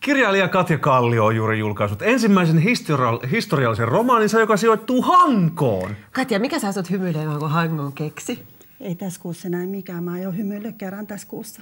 Kirjailija Katja Kallio on juuri julkaissut ensimmäisen historial- historiallisen romaaninsa, joka sijoittuu Hankoon. Katja, mikä sä asut hymyilemään, kun Hankoon keksi? Ei tässä kuussa näin mikään. Mä oon jo hymyillyt kerran tässä kuussa.